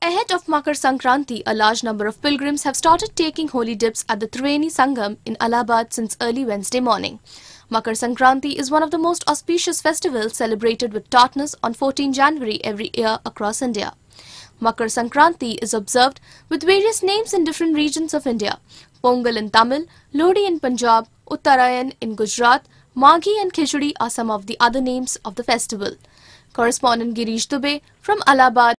Ahead of Makar Sankranti, a large number of pilgrims have started taking holy dips at the Triveni Sangam in Allahabad since early Wednesday morning. Makar Sankranti is one of the most auspicious festivals celebrated with tartness on 14 January every year across India. Makar Sankranti is observed with various names in different regions of India. Pongal in Tamil, Lodi in Punjab, Uttarayan in Gujarat, Magi and Khichdi are some of the other names of the festival. Correspondent Girish Dubey from Allahabad